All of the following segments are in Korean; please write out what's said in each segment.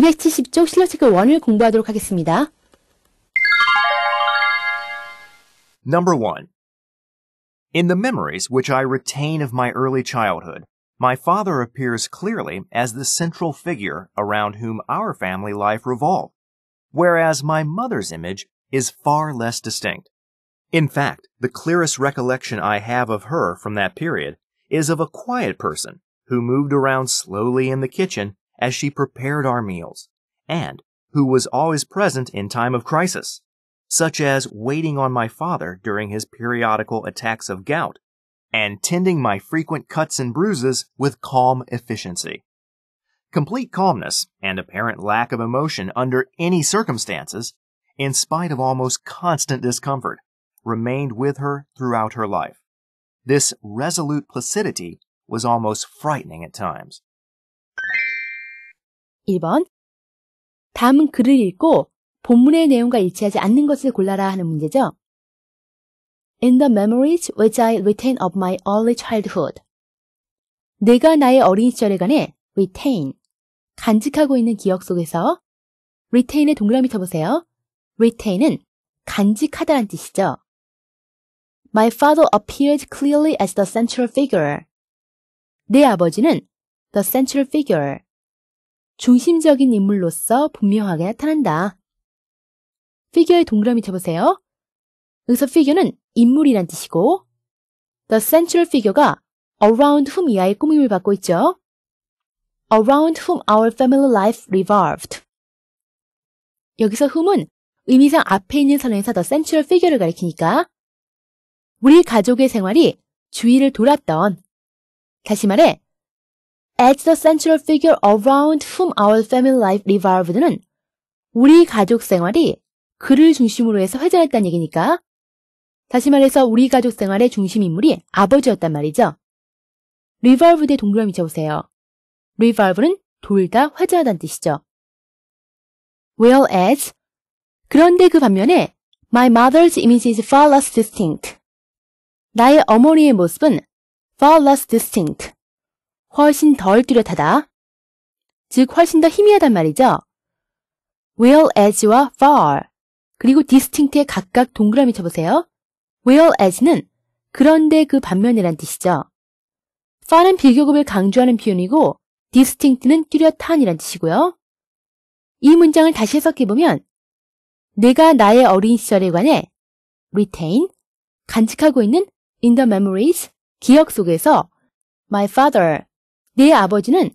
270쪽 실력체크 1을 공부하도록 하겠습니다. Number 1. In the memories which I retain of my early childhood, my father appears clearly as the central figure around whom our family life revolved, whereas my mother's image is far less distinct. In fact, the clearest recollection I have of her from that period is of a quiet person who moved around slowly in the kitchen as she prepared our meals, and who was always present in time of crisis, such as waiting on my father during his periodical attacks of gout and tending my frequent cuts and bruises with calm efficiency. Complete calmness and apparent lack of emotion under any circumstances, in spite of almost constant discomfort, remained with her throughout her life. This resolute placidity was almost frightening at times. 1번 다음은 글을 읽고 본문의 내용과 일치하지 않는 것을 골라라 하는 문제죠. In the memories which I retain of my early childhood. 내가 나의 어린 시절에 관해 retain, 간직하고 있는 기억 속에서 retain의 동그라미 쳐보세요. retain은 간직하다란 뜻이죠. My father appeared clearly as the central figure. 내 아버지는 the central figure, 중심적인 인물로서 분명하게 나타난다. 피규어의 동그라미 쳐보세요. 여기서 피규어는 인물이란 뜻이고 The central figure가 around whom 이하의 꾸밈을 받고 있죠. around whom our family life revolved. 여기서 whom은 의미상 앞에 있는 선에서 더 센츄얼 피규어를 가리키니까 우리 가족의 생활이 주위를 돌았던 다시 말해 as the central figure around whom our family life revolved는 우리 가족 생활이 그를 중심으로 해서 회전했다는 얘기니까 다시 말해서 우리 가족 생활의 중심 인물이 아버지였단 말이죠. revolved의 동그라미 쳐보세요. revolve는 돌다 회전하다는 뜻이죠. w h e l e a s 그런데 그 반면에 my mother's image is far less distinct. 나의 어머니의 모습은 far less distinct. 훨씬 덜 뚜렷하다. 즉 훨씬 더 희미하단 말이죠. well as와 far 그리고 distinct에 각각 동그라미 쳐보세요. well as는 그런데 그 반면이란 뜻이죠. far는 비교급을 강조하는 표현이고 distinct는 뚜렷한이란 뜻이고요. 이 문장을 다시 해석해보면 내가 나의 어린 시절에 관해 retain, 간직하고 있는 in the memories, 기억 속에서 my father, 내 아버지는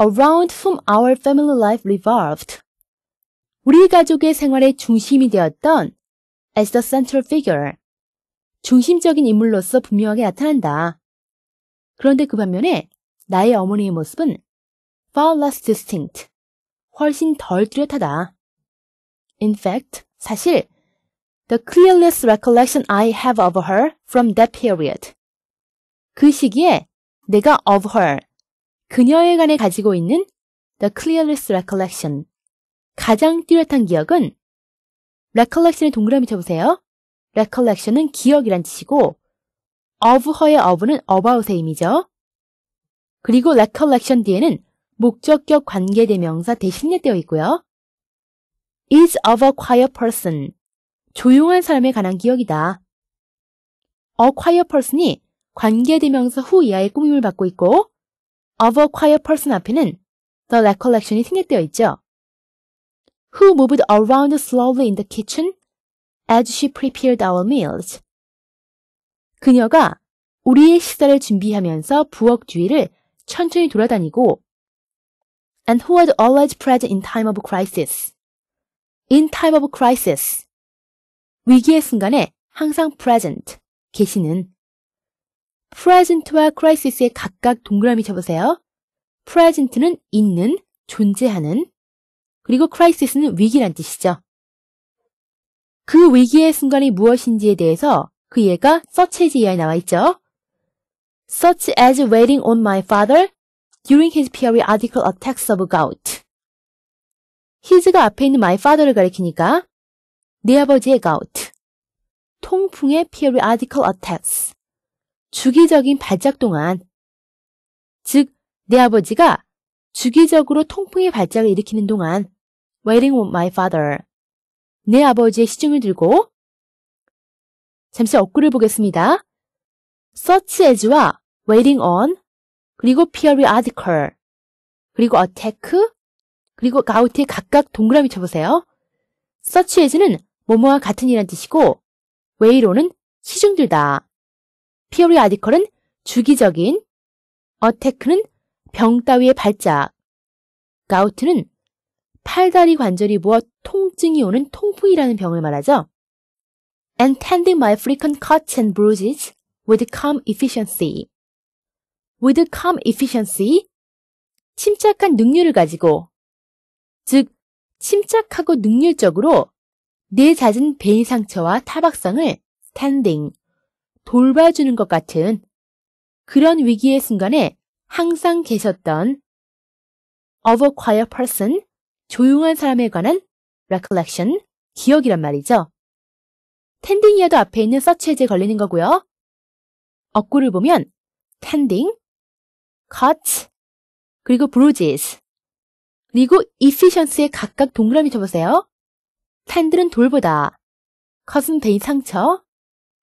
around whom our family life revolved. 우리 가족의 생활의 중심이 되었던 as the central figure. 중심적인 인물로서 분명하게 나타난다. 그런데 그 반면에 나의 어머니의 모습은 far less distinct. 훨씬 덜 뚜렷하다. In fact, 사실 the clearest recollection I have of her from that period. 그 시기에 내가 of her, 그녀에 관해 가지고 있는 The Clearest Recollection. 가장 뚜렷한 기억은 Recollection의 동그라미 쳐보세요. Recollection은 기억이란 뜻이고 of 허의 of는 about의 의미죠. 그리고 recollection 뒤에는 목적격 관계대명사 대신에 되어 있고요. is of a quiet person. 조용한 사람에 관한 기억이다. a quiet person이 관계대명사 후 이하의 꾸밈을 받고 있고 of a quiet person 앞에는 the recollection이 생략되어 있죠. Who moved around slowly in the kitchen as she prepared our meals. 그녀가 우리의 식사를 준비하면서 부엌 뒤를 천천히 돌아다니고 and who was always present in time of crisis. in time of crisis. 위기의 순간에 항상 present, 계시는 present와 crisis에 각각 동그라미 쳐보세요. present는 있는, 존재하는, 그리고 crisis는 위기란 뜻이죠. 그 위기의 순간이 무엇인지에 대해서 그 예가 such as 이하에 나와 있죠. such as waiting on my father during his periodical attacks of gout. his가 앞에 있는 my father를 가리키니까 내 아버지의 gout, 통풍의 periodical attacks, 주기적인 발작 동안 즉 내 아버지가 주기적으로 통풍의 발작을 일으키는 동안 waiting on my father 내 아버지의 시중을 들고 잠시 억구를 보겠습니다. search as와 waiting on 그리고 period i c l 그리고 attack 그리고 가우트에 각각 동그라미 쳐보세요. search as는 뭐뭐와 같은 이란 뜻이고 way로는 시중 들다 periodical은 주기적인, attack는 병 따위의 발작, gout는 팔다리 관절이 모아 통증이 오는 통풍이라는 병을 말하죠. And tending my frequent cuts and bruises with calm efficiency. with calm efficiency. 침착한 능률을 가지고. 즉, 침착하고 능률적으로 내 잦은 베인 상처와 타박상을 standing, 돌봐주는 것 같은 그런 위기의 순간에 항상 계셨던 of a quiet person, 조용한 사람에 관한 recollection, 기억이란 말이죠. 텐딩이어도 앞에 있는 서치에 걸리는 거고요. 억구를 보면 텐딩, cuts, 그리고 bruises, 그리고 efficiency에 각각 동그라미 쳐보세요. 탄들은 돌보다, cut은 베인 상처,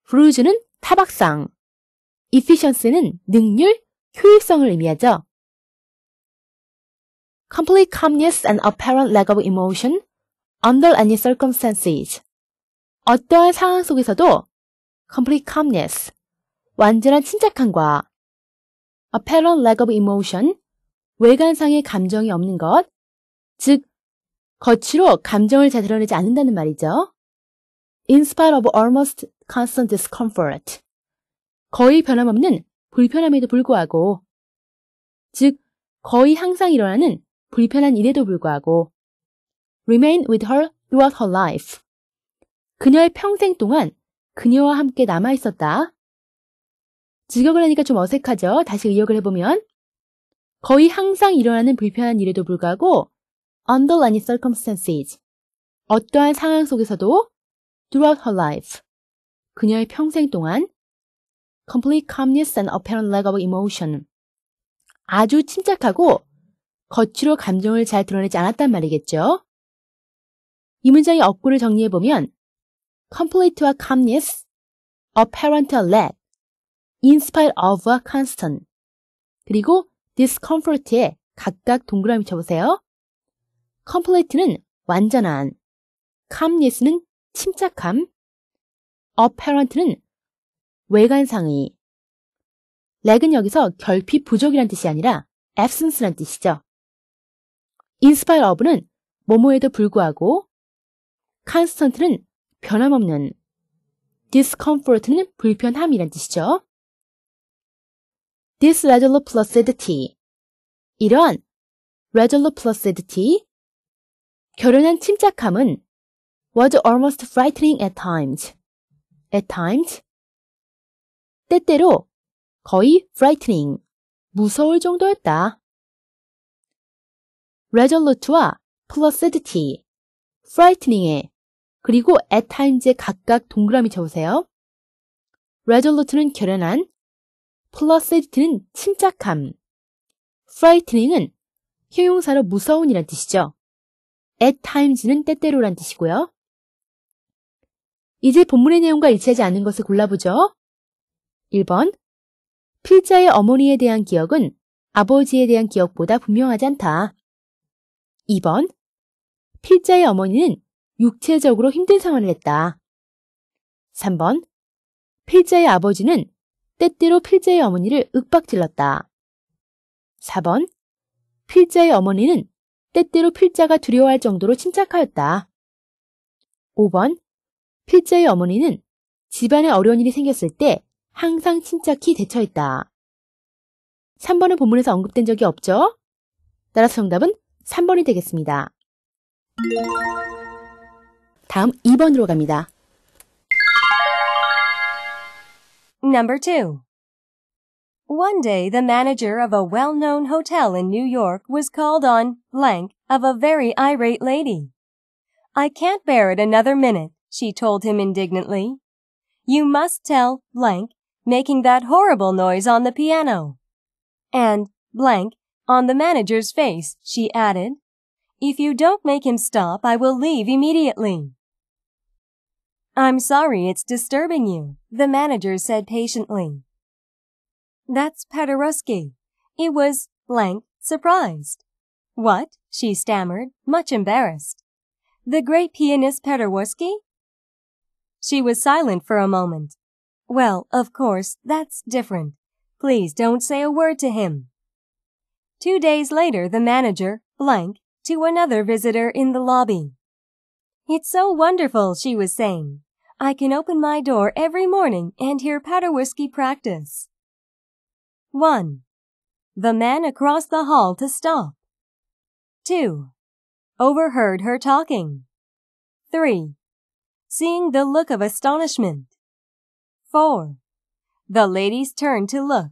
bruise는 타박상. efficiency는 능률, 효율성을 의미하죠. complete calmness and apparent lack of emotion under any circumstances. 어떠한 상황 속에서도 complete calmness, 완전한 침착함과 apparent lack of emotion, 외관상의 감정이 없는 것, 즉, 겉으로 감정을 잘 드러내지 않는다는 말이죠. In spite of almost constant discomfort. 거의 변함없는 불편함에도 불구하고, 즉, 거의 항상 일어나는 불편한 일에도 불구하고, remain with her throughout her life. 그녀의 평생 동안 그녀와 함께 남아 있었다. 직역을 하니까 좀 어색하죠? 다시 의역을 해보면. 거의 항상 일어나는 불편한 일에도 불구하고, under any circumstances. 어떠한 상황 속에서도 throughout her life. 그녀의 평생 동안 complete calmness and apparent lack of emotion. 아주 침착하고 거칠어 감정을 잘 드러내지 않았단 말이겠죠. 이 문장의 어구를 정리해보면 complete와 calmness, apparent lack, in spite of와 constant, 그리고 discomfort에 각각 동그라미 쳐보세요. complete는 완전한, calmness는 침착함, apparent는 외관 상의. l a c 은 여기서 결핍 부족이란 뜻이 아니라 absence란 뜻이죠. inspire of는 뭐뭐에도 불구하고 constant는 변함없는 discomfort는 불편함이란 뜻이죠. this regular p l a c e d i t y 이러한 regular p l a c e d i t y 결연한 침착함은 was almost frightening at times at times, 때때로, 거의 frightening, 무서울 정도였다. resolute와 placidity, frightening에, 그리고 at times에 각각 동그라미 쳐보세요. resolute는 결연한, placidity는 침착함, frightening은 형용사로 무서운이란 뜻이죠. at times는 때때로란 뜻이고요. 이제 본문의 내용과 일치하지 않는 것을 골라보죠. 1번 필자의 어머니에 대한 기억은 아버지에 대한 기억보다 분명하지 않다. 2번 필자의 어머니는 육체적으로 힘든 상황을 했다. 3번 필자의 아버지는 때때로 필자의 어머니를 윽박질렀다. 4번 필자의 어머니는 때때로 필자가 두려워할 정도로 침착하였다. 5번 필자의 어머니는 집안에 어려운 일이 생겼을 때 항상 침착히 대처했다. 3번은 본문에서 언급된 적이 없죠? 따라서 정답은 3번이 되겠습니다. 다음 2번으로 갑니다. Number 2. One day the manager of a well-known hotel in New York was called on blank of a very irate lady. I can't bear it another minute. she told him indignantly. You must tell blank making that horrible noise on the piano. And blank on the manager's face, she added. If you don't make him stop, I will leave immediately. I'm sorry it's disturbing you, the manager said patiently. That's Paderewski. It was blank surprised. What? she stammered, much embarrassed. The great pianist Paderewski? She was silent for a moment. Well, of course, that's different. Please don't say a word to him. Two days later, the manager, blank, to another visitor in the lobby. It's so wonderful, she was saying. I can open my door every morning and hear powder whiskey practice. 1. The man across the hall to stop. 2. Overheard her talking. 3 seeing the look of astonishment. 4. The ladies turn to look.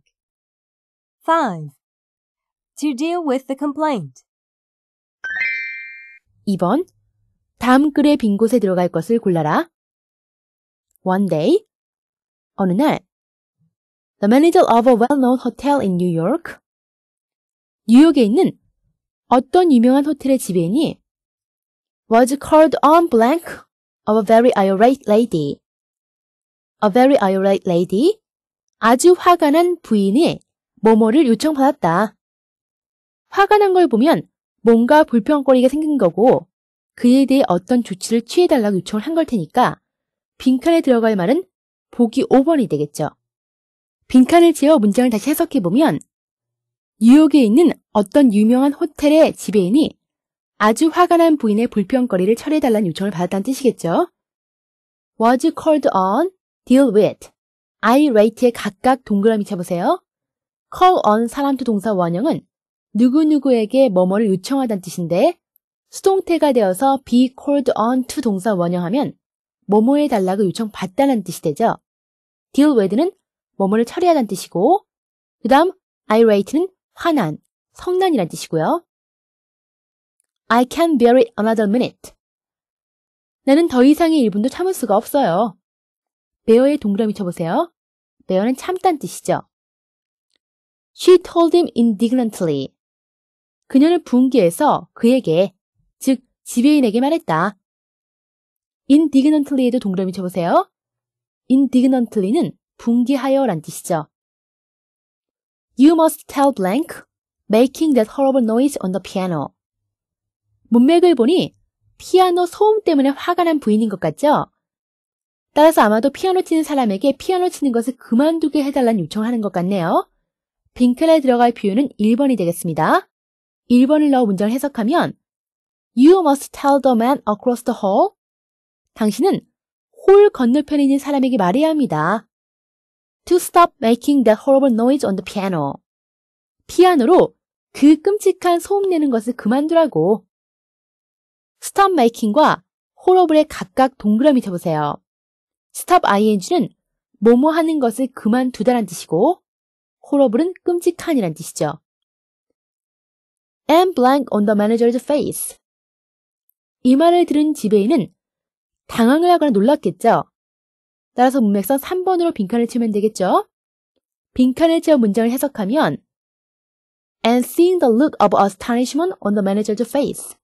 5. To deal with the complaint. 2번. 다음 글의 빈 곳에 들어갈 것을 골라라. One day. 어느 날. The manager of a well-known hotel in New York. 뉴욕에 있는 어떤 유명한 호텔의 지배인이 was called on blank a very irate lady. a very irate lady. 아주 화가 난 부인이 뭐뭐를 요청받았다. 화가 난 걸 보면 뭔가 불평거리가 생긴 거고 그에 대해 어떤 조치를 취해달라고 요청을 한 걸 테니까 빈칸에 들어갈 말은 보기 5번이 되겠죠. 빈칸을 채워 문장을 다시 해석해보면 뉴욕에 있는 어떤 유명한 호텔의 지배인이 아주 화가 난 부인의 불평거리를 처리해달라는 요청을 받았다는 뜻이겠죠. was called on, deal with, irate에 각각 동그라미 쳐보세요. call on 사람투 동사 원형은 누구누구에게 뭐뭐를 요청하다는 뜻인데 수동태가 되어서 be called on to 동사 원형하면 뭐뭐 해달라고 요청받다는 뜻이 되죠. deal with는 뭐뭐를 처리하다는 뜻이고 그 다음 irate는 화난, 성난이라는 뜻이고요. I can't bear it another minute. 나는 더 이상의 1분도 참을 수가 없어요. 베어의 동그라미 쳐보세요. 베어는 참단 뜻이죠. She told him indignantly. 그녀는 분기해서 그에게, 즉 지배인에게 말했다. indignantly에도 동그라미 쳐보세요. indignantly는 분기하여란 뜻이죠. You must tell blank making that horrible noise on the piano. 문맥을 보니 피아노 소음 때문에 화가 난 부인인 것 같죠? 따라서 아마도 피아노 치는 사람에게 피아노 치는 것을 그만두게 해달라요청 하는 것 같네요. 빙클에 들어갈 비유는 1번이 되겠습니다. 1번을 넣어 문장을 해석하면 You must tell the man across the hall. 당신은 홀 건너편에 있는 사람에게 말해야 합니다. To stop making that horrible noise on the piano. 피아노로 그 끔찍한 소음 내는 것을 그만두라고. 스톱 메이킹과 호러블의 각각 동그라미 쳐보세요. 스톱 ing는 뭐뭐 하는 것을 그만두다란 뜻이고 호러블은 끔찍한이란 뜻이죠. and blank on the manager's face. 이 말을 들은 지배인은 당황을 하거나 놀랐겠죠. 따라서 문맥선 3번으로 빈칸을 치면 되겠죠. 빈칸을 채워 문장을 해석하면 and seeing the look of astonishment on the manager's face.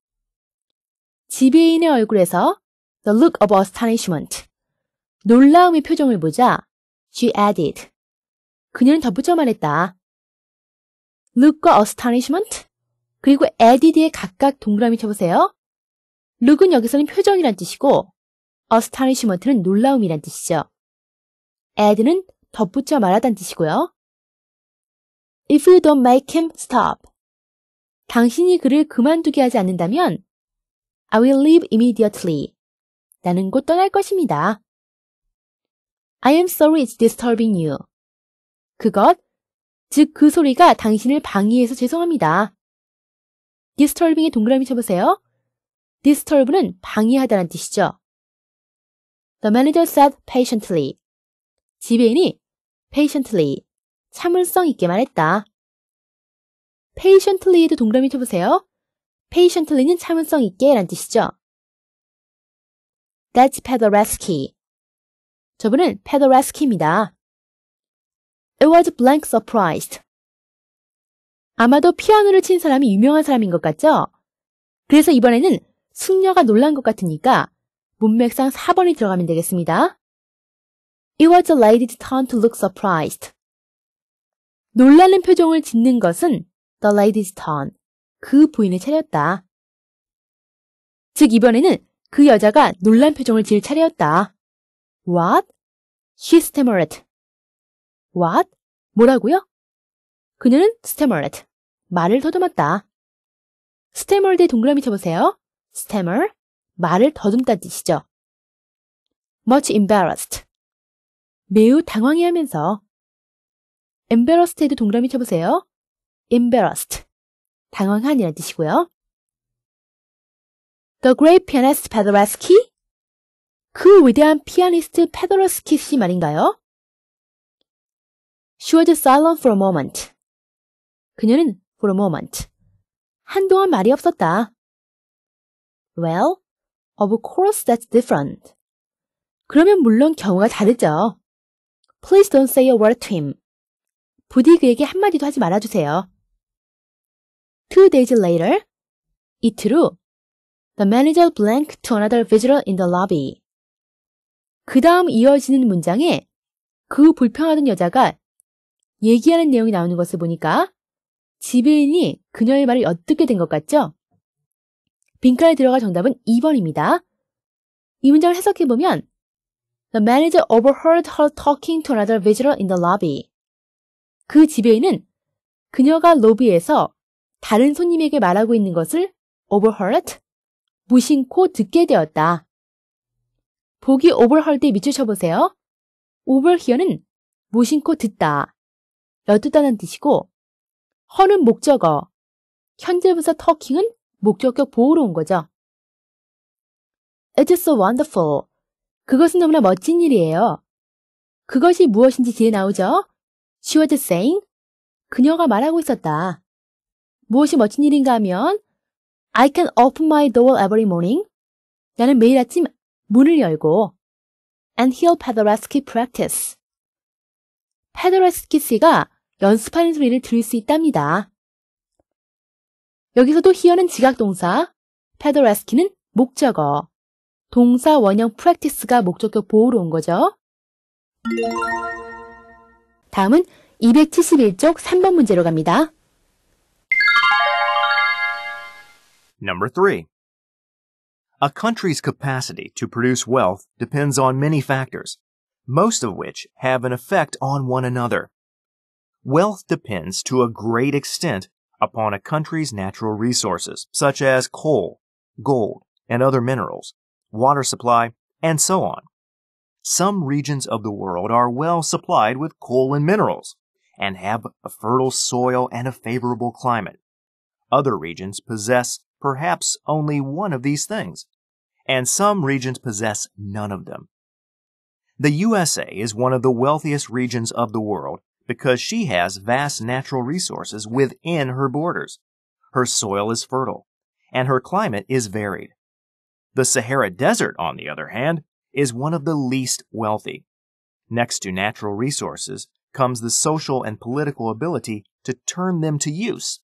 지배인의 얼굴에서 the look of astonishment, 놀라움의 표정을 보자 she added. 그녀는 덧붙여 말했다. look과 astonishment 그리고 added에 각각 동그라미 쳐보세요. look은 여기서는 표정이란 뜻이고 astonishment는 놀라움이란 뜻이죠. add는 덧붙여 말하단 뜻이고요. If you don't make him stop. 당신이 그를 그만두게 하지 않는다면 I will leave immediately. 나는 곧 떠날 것입니다. I am sorry it's disturbing you. 그것, 즉 그 소리가 당신을 방해해서 죄송합니다. disturbing에 동그라미 쳐보세요. disturb는 방해하다는 뜻이죠. The manager said patiently. 지배인이 patiently, 참을성 있게 말했다. patiently에도 동그라미 쳐보세요. patiently는 참을성 있게 란 뜻이죠. That's Paderewski. 저분은 페더라스키입니다. It was blank surprised. 아마도 피아노를 친 사람이 유명한 사람인 것 같죠? 그래서 이번에는 숙녀가 놀란 것 같으니까 문맥상 4번이 들어가면 되겠습니다. It was the lady's turn to look surprised. 놀라는 표정을 짓는 것은 the lady's turn. 그 부인의 차례였다. 즉 이번에는 그 여자가 놀란 표정을 지을 차례였다. What? She stammered. What? 뭐라고요? 그녀는 stammered. 말을 더듬었다. stammered의 동그라미 쳐보세요. stammer. 말을 더듬다 뜻이죠. much embarrassed. 매우 당황해하면서 embarrassed에도 동그라미 쳐보세요. embarrassed. 당황한이란 뜻이고요. The great pianist Paderewski? 그 위대한 피아니스트 페더러스키 씨 말인가요? She was silent for a moment. 그녀는 for a moment. 한동안 말이 없었다. Well, of course that's different. 그러면 물론 경우가 다르죠. Please don't say a word to him. 부디 그에게 한마디도 하지 말아주세요. Two days later, 이틀 후, the manager blank to another visitor in the lobby. 그 다음 이어지는 문장에 그 불평하던 여자가 얘기하는 내용이 나오는 것을 보니까 지배인이 그녀의 말을 엿듣게 된 것 같죠? 빈칸에 들어갈 정답은 2번입니다. 이 문장을 해석해보면 The manager overheard her talking to another visitor in the lobby. 그 지배인은 그녀가 로비에서 다른 손님에게 말하고 있는 것을 overheard, 무심코 듣게 되었다. 보기 overheard에 미추셔보세요. overhear는 무심코 듣다, 여두다는 뜻이고 허는 목적어, 현재부사 터킹은 목적격 보호로 온 거죠. It's so wonderful. 그것은 너무나 멋진 일이에요. 그것이 무엇인지 뒤에 나오죠? She was saying. 그녀가 말하고 있었다. 무엇이 멋진 일인가 하면 I can open my door every morning. 나는 매일 아침 문을 열고 and hear Paderewski practice. 페더레스키 씨가 연습하는 소리를 들을 수 있답니다. 여기서도 hear는 지각동사, 페더레스키는 목적어, 동사 원형 practice가 목적격 보호로 온 거죠. 다음은 271쪽 3번 문제로 갑니다. Number 3. A country's capacity to produce wealth depends on many factors, most of which have an effect on one another. Wealth depends to a great extent upon a country's natural resources, such as coal, gold, and other minerals, water supply, and so on. Some regions of the world are well supplied with coal and minerals, and have a fertile soil and a favorable climate. Other regions possess perhaps only one of these things, and some regions possess none of them. The USA is one of the wealthiest regions of the world because she has vast natural resources within her borders. Her soil is fertile, and her climate is varied. The Sahara Desert, on the other hand, is one of the least wealthy. Next to natural resources, comes the social and political ability to turn them to use.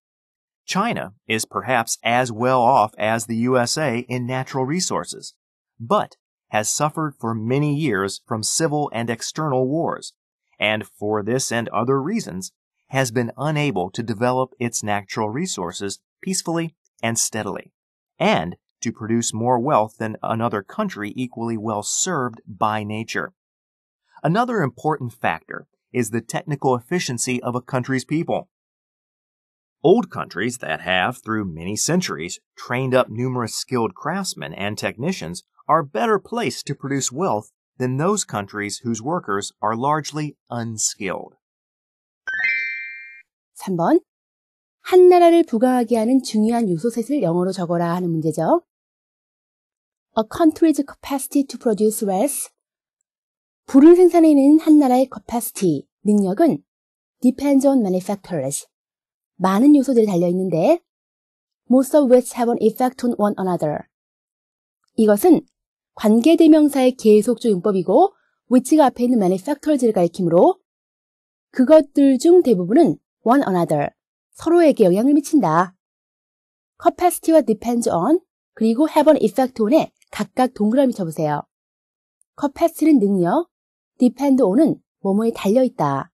China is perhaps as well off as the USA in natural resources, but has suffered for many years from civil and external wars, and for this and other reasons, has been unable to develop its natural resources peacefully and steadily, and to produce more wealth than another country equally well served by nature. Another important factor is the technical efficiency of a country's people. Old countries that have, through many centuries, trained up numerous skilled craftsmen and technicians are better placed to produce wealth than those countries whose workers are largely unskilled. 3번. 한 나라를 부강하게 하는 중요한 요소 셋을 영어로 적어라 하는 문제죠. A country's capacity to produce wealth 불을 생산해내는 한 나라의 capacity, 능력은 depends on many factors, 많은 요소들이 달려있는데 most of which have an effect on one another. 이것은 관계대명사의 계속적 용법이고 which가 앞에 있는 many factors를 가리키므로 그것들 중 대부분은 one another, 서로에게 영향을 미친다. capacity와 depends on, 그리고 have an effect on에 각각 동그라미 쳐보세요. capacity는 능력, depend on은 뭐뭐에 달려있다.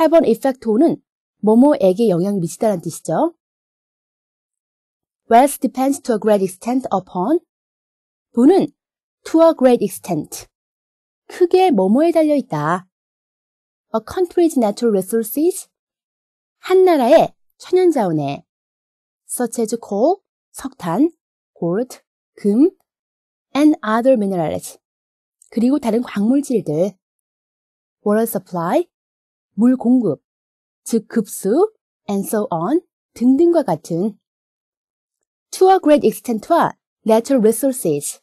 have an effect on은 뭐뭐에게 영향을 미치다라는 뜻이죠. wealth depends to a great extent upon 돈은 to a great extent 크게 뭐뭐에 달려있다. a country's natural resources 한 나라의 천연자원에 such as coal, 석탄, gold, 금, and other minerals 그리고 다른 광물질들 water supply, 물 공급, 즉 급수, and so on 등등과 같은 to a great extent와 natural resources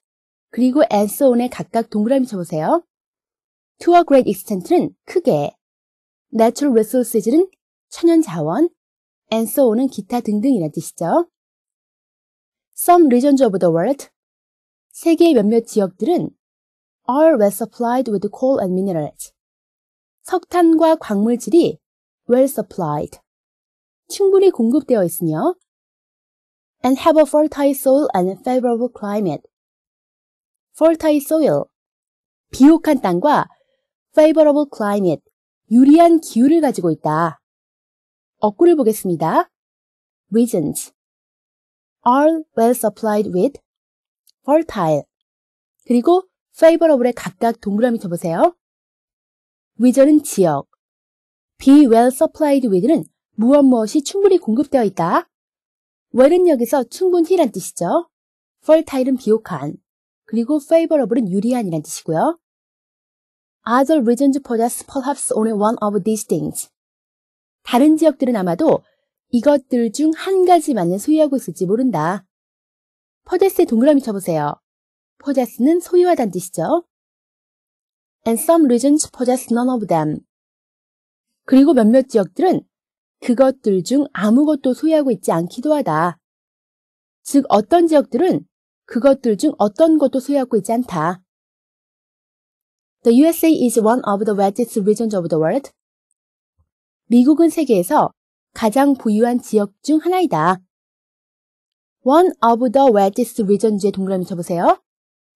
그리고 and so on에 각각 동그라미 쳐보세요. to a great extent는 크게, natural resources는 천연 자원, and so on은 기타 등등이란 뜻이죠. Some regions of the world 세계의 몇몇 지역들은 are well supplied with coal and minerals 석탄과 광물질이 well supplied, 충분히 공급되어 있으며 and have a fertile soil and favorable climate, fertile soil, 비옥한 땅과 favorable climate, 유리한 기후를 가지고 있다. 억구를 보겠습니다. regions are well supplied with fertile 그리고 favorable에 각각 동그라미 쳐보세요. 위절은 지역, be well supplied with는 무엇 무엇이 충분히 공급되어 있다. well은 여기서 충분히란 뜻이죠. fertile은 비옥한, 그리고 favorable은 유리한이란 뜻이고요. Other regions possess perhaps only one of these things. 다른 지역들은 아마도 이것들 중 한 가지만을 소유하고 있을지 모른다. possess의 동그라미 쳐보세요. possess는 소유하다는 뜻이죠. and some regions possess none of them. 그리고 몇몇 지역들은 그것들 중 아무것도 소유하고 있지 않기도 하다. 즉 어떤 지역들은 그것들 중 어떤 것도 소유하고 있지 않다. The USA is one of the wettest regions of the world. 미국은 세계에서 가장 부유한 지역 중 하나이다. One of the wettest regions의 동그라미 쳐보세요.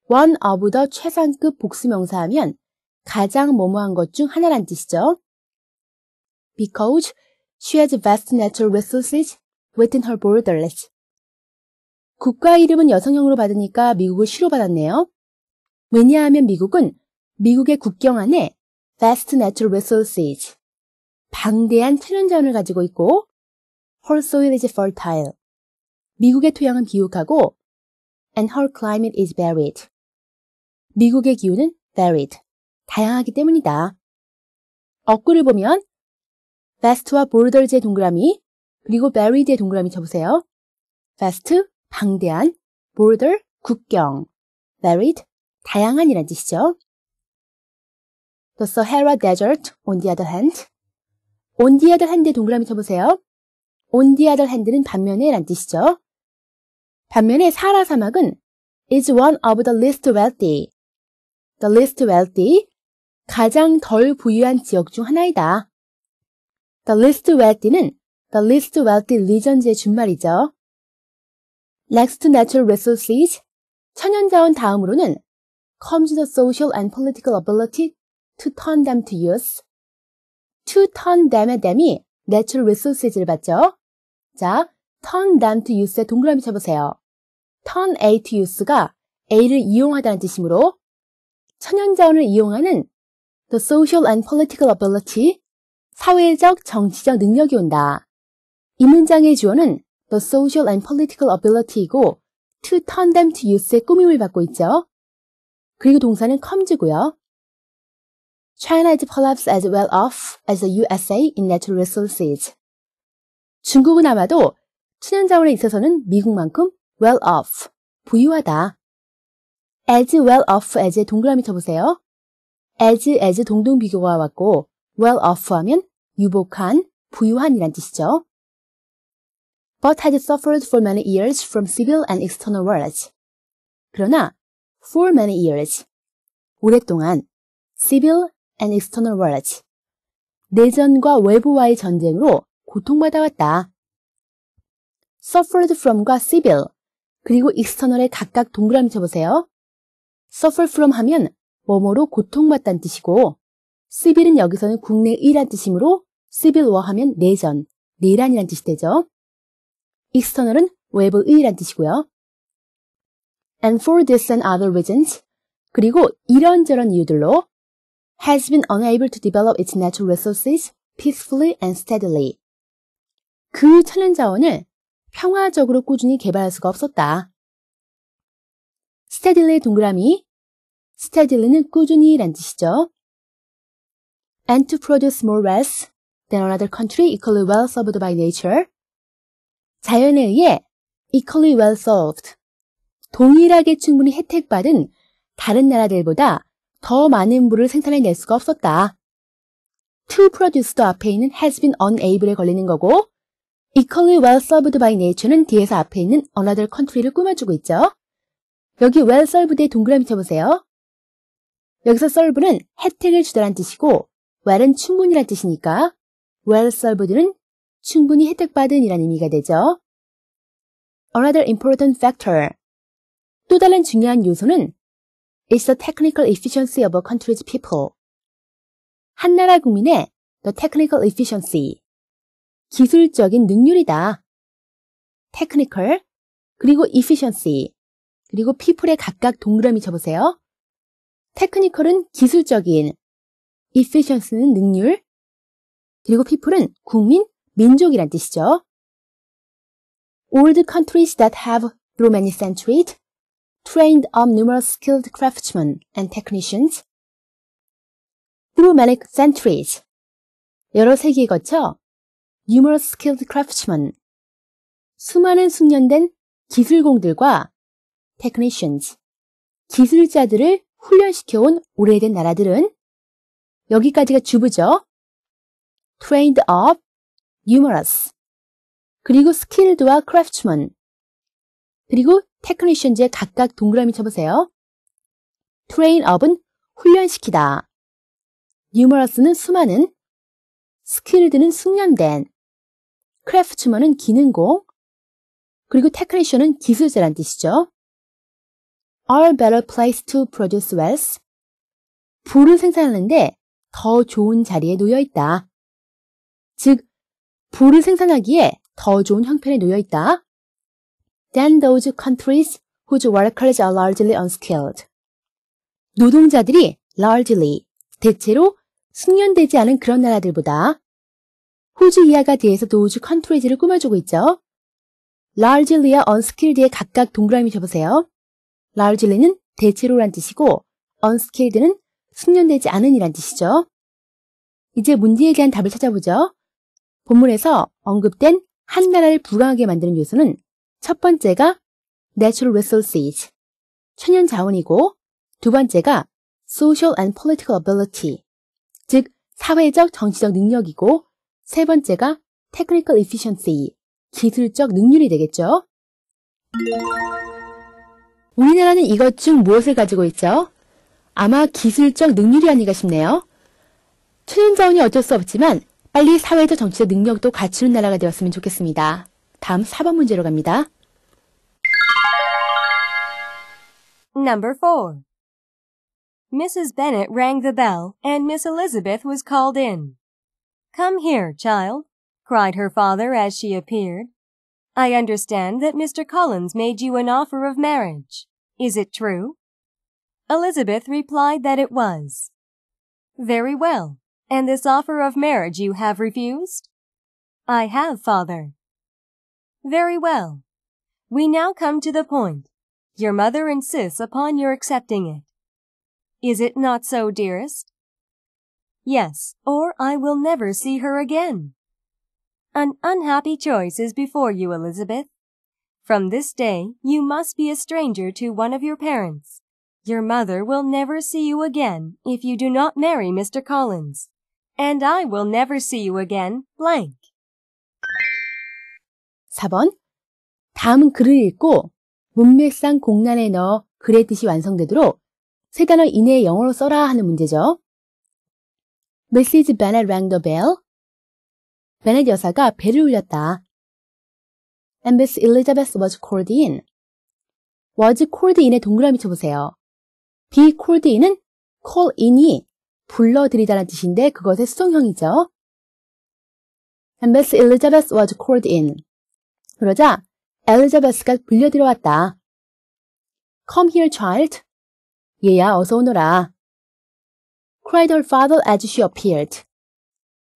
One of the 최상급 복수명사하면 가장 모모한 것 중 하나란 뜻이죠. Because she has vast natural resources within her borderless. 국가 이름은 여성형으로 받으니까 미국을 시로 받았네요. 왜냐하면 미국은 미국의 국경 안에 vast natural resources, 방대한 천연자원을 가지고 있고 her soil is fertile, 미국의 토양은 비옥하고 and her climate is varied, 미국의 기후는 varied, 다양하기 때문이다. 억구를 보면 베스트와 볼더즈의 동그라미 그리고 베리드의 동그라미 쳐보세요. 베스트 방대한, 볼더 국경, 베리드 다양한이란 뜻이죠. The Sahara Desert on the other hand. on the other hand의 동그라미 쳐보세요. on the other hand는 반면에 란 뜻이죠. 반면에 사라 사막은 is one of the least wealthy. the least wealthy 가장 덜 부유한 지역 중 하나이다. The least wealthy는 the least wealthy regions의 준말이죠. Next to natural resources, 천연자원 다음으로는 comes the social and political ability to turn them to use. to turn them의 them이 natural resources를 받죠. 자, turn them to use의 동그라미 쳐보세요. turn A to use가 A를 이용하다는 뜻이므로 천연자원을 이용하는 The social and political ability. 사회적, 정치적 능력이 온다. 이 문장의 주어는 the social and political ability이고 to turn them to use의 꾸밈을 받고 있죠. 그리고 동사는 come고요. China is perhaps as well off as the USA in natural resources. 중국은 아마도 천연자원에 있어서는 미국만큼 well off, 부유하다. as well off as의 동그라미 쳐보세요. as, as 동등 비교가 왔고 well off 하면 유복한, 부유한이란 뜻이죠. But had suffered for many years from civil and external wars. 그러나 for many years 오랫동안 civil and external wars 내전과 외부와의 전쟁으로 고통받아왔다. suffered from과 civil 그리고 external에 각각 동그라미 쳐보세요. suffer from 하면 뭐뭐로 고통받다는 뜻이고 시빌은 여기서는 국내 1란 뜻이므로 시빌워 하면 내전, 내란이란 뜻이 되죠. 익스터널은 외부의란 뜻이고요. And for this and other reasons, 그리고 이런저런 이유들로 has been unable to develop its natural resources peacefully and steadily. 그 천연 자원을 평화적으로 꾸준히 개발할 수가 없었다. steadily의 동그라미 스테딜리는 꾸준히란 뜻이죠. and to produce more wealth than another country equally well served by nature. 자연에 의해 equally well served. 동일하게 충분히 혜택받은 다른 나라들보다 더 많은 물을 생산해낼 수가 없었다. to produce도 앞에 있는 has been unable에 걸리는 거고 equally well served by nature는 뒤에서 앞에 있는 another country를 꾸며주고 있죠. 여기 well served에 동그라미 쳐보세요. 여기서 serve는 혜택을 주다란 뜻이고 well은 충분이란 뜻이니까 well served는 충분히 혜택받은 이란 의미가 되죠. Another important factor. 또 다른 중요한 요소는 is the technical efficiency of a country's people. 한 나라 국민의 the technical efficiency. 기술적인 능률이다. technical, 그리고 efficiency, 그리고 people의 각각 동그라미 쳐보세요. 테크니컬은 기술적인, efficiency는 능률, 그리고 people은 국민, 민족이란 뜻이죠. Old countries that have through many centuries trained up numerous skilled craftsmen and technicians through many centuries 여러 세기에 거쳐 numerous skilled craftsmen 수많은 숙련된 기술공들과 technicians 기술자들을 훈련시켜온 오래된 나라들은 여기까지가 주부죠. trained up, numerous, 그리고 skilled와 craftsman, 그리고 technician제 각각 동그라미 쳐보세요. train up은 훈련시키다, numerous는 수많은, skilled는 숙련된, craftsman은 기능공, 그리고 technician은 기술자란 뜻이죠. are better place to produce wealth. 부를 생산하는데 더 좋은 자리에 놓여 있다. 즉, 부를 생산하기에 더 좋은 형편에 놓여 있다. than those countries whose workers are largely unskilled. 노동자들이 largely, 대체로 숙련되지 않은 그런 나라들보다 호주 이하가 뒤에서 도우주 컨트리즈를 꾸며주고 있죠. largely와 unskilled에 각각 동그라미 쳐보세요. 라울질레는 대체로란 뜻이고 unskilled는 숙련되지 않은이란 뜻이죠. 이제 문제에 대한 답을 찾아보죠. 본문에서 언급된 한 나라를 부강하게 만드는 요소는 첫 번째가 natural resources, 천연 자원이고 두 번째가 social and political ability, 즉 사회적 정치적 능력이고 세 번째가 technical efficiency, 기술적 능률이 되겠죠. 우리나라는 이것 중 무엇을 가지고 있죠? 아마 기술적 능률이 아닌가 싶네요. 천인자원이 어쩔 수 없지만 빨리 사회적 정치적 능력도 갖추는 나라가 되었으면 좋겠습니다. 다음 4번 문제로 갑니다. Number 4. Mrs. Bennet rang the bell and Miss Elizabeth was called in. Come here, child, cried her father as she appeared. I understand that Mr. Collins made you an offer of marriage. Is it true? Elizabeth replied that it was. Very well. And this offer of marriage you have refused? I have, father. Very well. We now come to the point. Your mother insists upon your accepting it. Is it not so, dearest? Yes, or I will never see her again. An unhappy choice is before you, Elizabeth. From this day, you must be a stranger to one of your parents. Your mother will never see you again if you do not marry Mr. Collins. And I will never see you again, blank. 4번. 다음 글을 읽고 문맥상 공란에 넣어 글의 뜻이 완성되도록 세 단어 이내의 영어로 써라 하는 문제죠. Mrs. Bennet rang the bell. 베넷 여사가 벨을 울렸다. and Miss Elizabeth was called in. was called in에 동그라미 쳐보세요. be called in은 call in이 불러들이다라는 뜻인데 그것의 수동형이죠. and Miss Elizabeth was called in. 그러자 엘리자베스가 불려들어왔다. Come here, child. 얘야, 어서 오너라. cried her father as she appeared.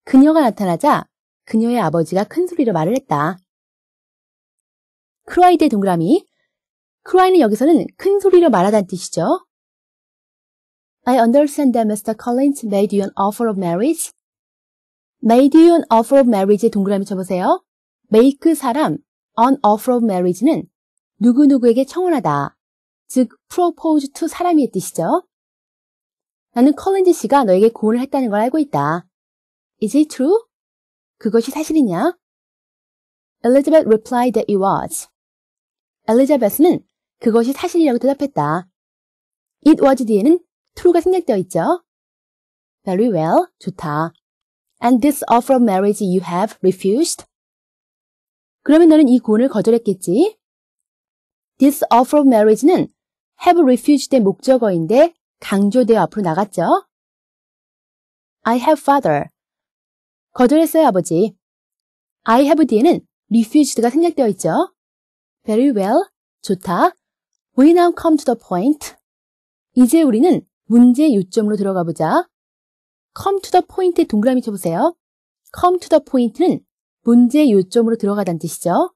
그녀가 나타나자 그녀의 아버지가 큰 소리로 말을 했다. 크라이대 동그라미. 크라이는 여기서는 큰 소리로 말하다는 뜻이죠. I understand that Mr. Collins made you an offer of marriage. made you an offer of marriage의 동그라미 쳐보세요. make 사람, an offer of marriage는 누구누구에게 청혼하다. 즉, propose to 사람이의 뜻이죠. 나는 컬린즈 씨가 너에게 고혼을 했다는 걸 알고 있다. Is it true? 그것이 사실이냐? Elizabeth replied that it was. 엘리자베스는 그것이 사실이라고 대답했다. It was 뒤에는 true가 생략되어 있죠. Very well. 좋다. And this offer of marriage you have refused? 그러면 너는 이구원을 거절했겠지? This offer of marriage는 have refused의 목적어인데 강조되어 앞으로 나갔죠. I have father. 거절했어요, 아버지. I have 뒤에는 refused가 생략되어 있죠. Very well. 좋다. We now come to the point. 이제 우리는 문제 요점으로 들어가 보자. come to the point에 동그라미 쳐보세요. come to the point는 문제 요점으로 들어가다는 뜻이죠.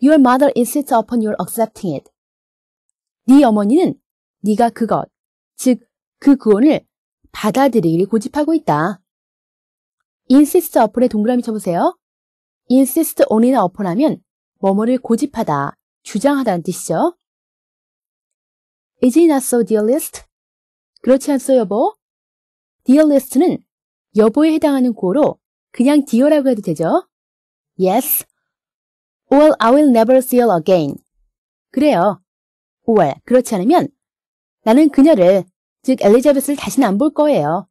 Your mother insists upon your accepting it. 네 어머니는 네가 그것, 즉 그 구원을 받아들이길 고집하고 있다. insist upon에 동그라미 쳐보세요. insist on이나 upon 하면 뭐뭐를 고집하다, 주장하다는 뜻이죠. Is it not so, dearest? 그렇지 않소, 여보? dearest는 여보에 해당하는 구어로 그냥 dear라고 해도 되죠? Yes. Well, I will never see her again. 그래요. Well, 그렇지 않으면 나는 그녀를, 즉 엘리자베스를 다시는 안 볼 거예요.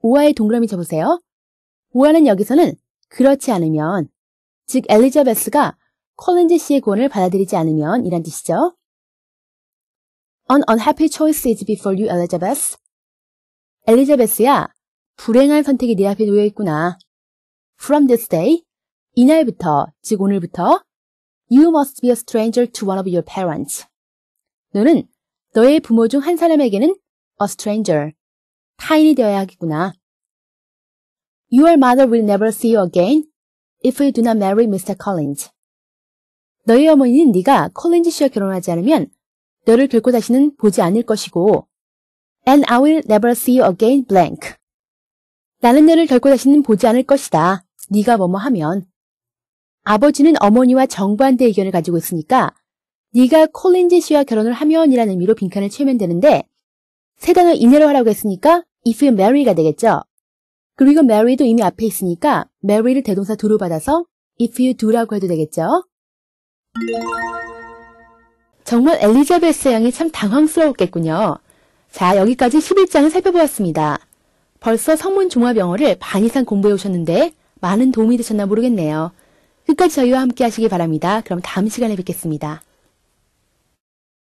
오아의 동그라미 쳐보세요. 오아는 여기서는 그렇지 않으면 즉 엘리자베스가 콜린즈 씨의 권을 받아들이지 않으면 이란 뜻이죠. An unhappy choice is before you, Elizabeth. 엘리자베스야, 불행한 선택이 네 앞에 놓여 있구나. From this day, 이날부터, 즉 오늘부터, you must be a stranger to one of your parents. 너는 너의 부모 중 한 사람에게는 a stranger, 타인이 되어야 하겠구나. Your mother will never see you again if you do not marry Mr. Collins. 너희 어머니는 네가 콜린즈 씨와 결혼하지 않으면 너를 결코 다시는 보지 않을 것이고 and I will never see you again blank. 나는 너를 결코 다시는 보지 않을 것이다. 네가 뭐뭐 하면. 아버지는 어머니와 정반대 의견을 가지고 있으니까 네가 콜린즈 씨와 결혼을 하면이라는 의미로 빈칸을 채면 되는데 세 단어 이내로 하라고 했으니까 if you marry가 되겠죠. 그리고 mary도 이미 앞에 있으니까 mary를 대동사 do로 받아서 if you do라고 해도 되겠죠? 정말 엘리자베스 양이 참 당황스러웠겠군요. 자, 여기까지 11장을 살펴보았습니다. 벌써 성문 종합 영어를 반 이상 공부해 오셨는데 많은 도움이 되셨나 모르겠네요. 끝까지 저희와 함께 하시기 바랍니다. 그럼 다음 시간에 뵙겠습니다.